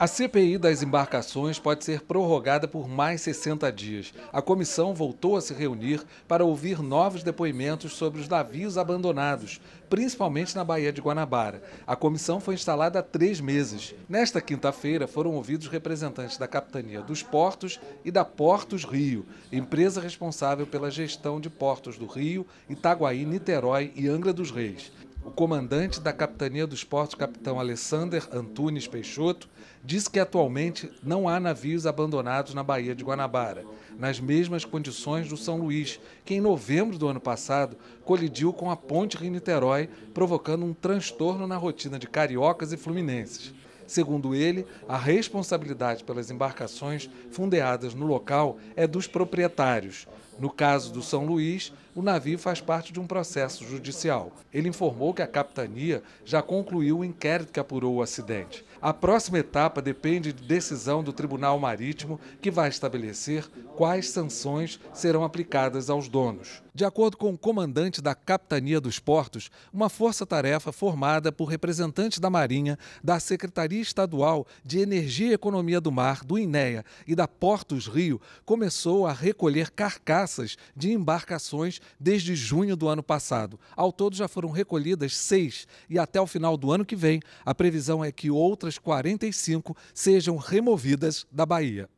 A CPI das embarcações pode ser prorrogada por mais 60 dias. A comissão voltou a se reunir para ouvir novos depoimentos sobre os navios abandonados, principalmente na Baía de Guanabara. A comissão foi instalada há três meses. Nesta quinta-feira foram ouvidos representantes da Capitania dos Portos e da Portos Rio, empresa responsável pela gestão de portos do Rio, Itaguaí, Niterói e Angra dos Reis. O comandante da Capitania dos Portos, capitão Alessander Antunes Peixoto, disse que atualmente não há navios abandonados na Baía de Guanabara, nas mesmas condições do São Luís, que em novembro do ano passado colidiu com a ponte Rio-Niterói, provocando um transtorno na rotina de cariocas e fluminenses. Segundo ele, a responsabilidade pelas embarcações fundeadas no local é dos proprietários, no caso do São Luís, o navio faz parte de um processo judicial. Ele informou que a capitania já concluiu o inquérito que apurou o acidente. A próxima etapa depende de decisão do Tribunal Marítimo, que vai estabelecer quais sanções serão aplicadas aos donos. De acordo com o comandante da Capitania dos Portos, uma força-tarefa formada por representantes da Marinha, da Secretaria Estadual de Energia e Economia do Mar, do INEA e da Portos Rio, começou a recolher carcaças peças de embarcações desde junho do ano passado. Ao todo já foram recolhidas seis e até o final do ano que vem a previsão é que outras 45 sejam removidas da Bahia.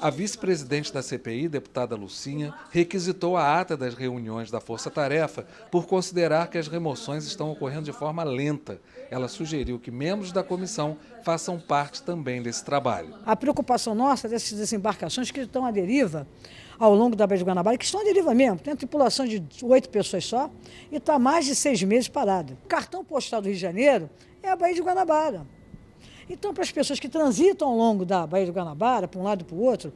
A vice-presidente da CPI, deputada Lucinha, requisitou a ata das reuniões da Força Tarefa por considerar que as remoções estão ocorrendo de forma lenta. Ela sugeriu que membros da comissão façam parte também desse trabalho. A preocupação nossa é dessas desembarcações que estão à deriva ao longo da Baía de Guanabara, que estão à deriva mesmo, tem uma tripulação de oito pessoas só e está mais de seis meses parada. O cartão postal do Rio de Janeiro é a Baía de Guanabara. Então, para as pessoas que transitam ao longo da Baía do Guanabara, para um lado e para o outro,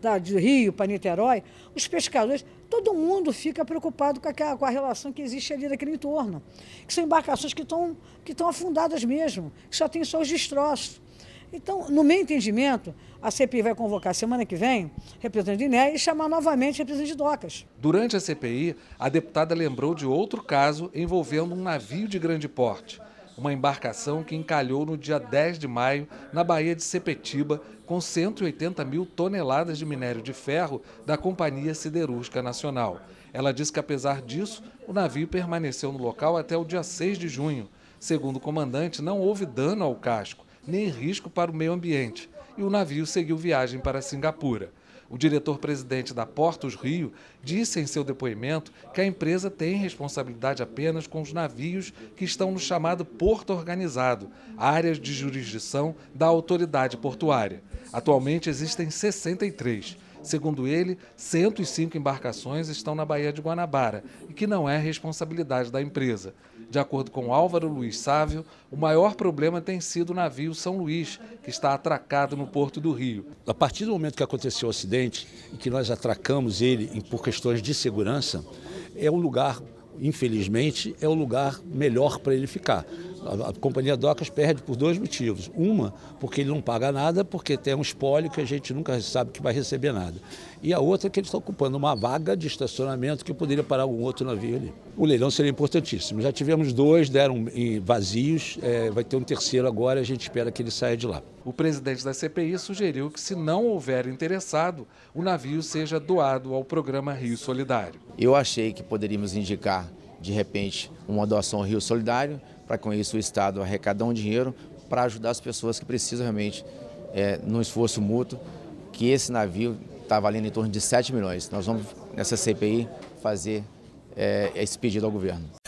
da, de Rio para Niterói, os pescadores, todo mundo fica preocupado com, aquela, com a relação que existe ali naquele entorno. Que são embarcações que estão que estão afundadas mesmo, que só tem só os destroços. Então, no meu entendimento, a CPI vai convocar semana que vem representante de INE e chamar novamente representante de DOCAS. Durante a CPI, a deputada lembrou de outro caso envolvendo um navio de grande porte uma embarcação que encalhou no dia 10 de maio na Baía de Sepetiba com 180 mil toneladas de minério de ferro da Companhia Siderúrgica Nacional. Ela diz que, apesar disso, o navio permaneceu no local até o dia 6 de junho. Segundo o comandante, não houve dano ao casco, nem risco para o meio ambiente, e o navio seguiu viagem para Singapura. O diretor-presidente da Portos Rio disse em seu depoimento que a empresa tem responsabilidade apenas com os navios que estão no chamado Porto Organizado, áreas de jurisdição da autoridade portuária. Atualmente existem 63. Segundo ele, 105 embarcações estão na Baía de Guanabara e que não é responsabilidade da empresa. De acordo com Álvaro Luiz Sávio, o maior problema tem sido o navio São Luís, que está atracado no Porto do Rio. A partir do momento que aconteceu o acidente e que nós atracamos ele por questões de segurança, é o lugar, infelizmente, é o lugar melhor para ele ficar. A, a, companhia Docas perde por dois motivos. Uma, porque ele não paga nada, porque tem um espólio que a gente nunca sabe que vai receber nada. E a outra, é que ele está ocupando uma vaga de estacionamento que poderia parar algum outro navio ali. O leilão seria importantíssimo. Já tivemos dois, deram vazios, é, vai ter um terceiro agora, a gente espera que ele saia de lá. O presidente da CPI sugeriu que, se não houver interessado, o navio seja doado ao programa Rio Solidário. Eu achei que poderíamos indicar, de repente, uma doação ao Rio Solidário para com isso o Estado arrecadar um dinheiro para ajudar as pessoas que precisam realmente, é, num esforço mútuo, que esse navio está valendo em torno de 7 milhões. Nós vamos, nessa CPI, fazer é, esse pedido ao governo.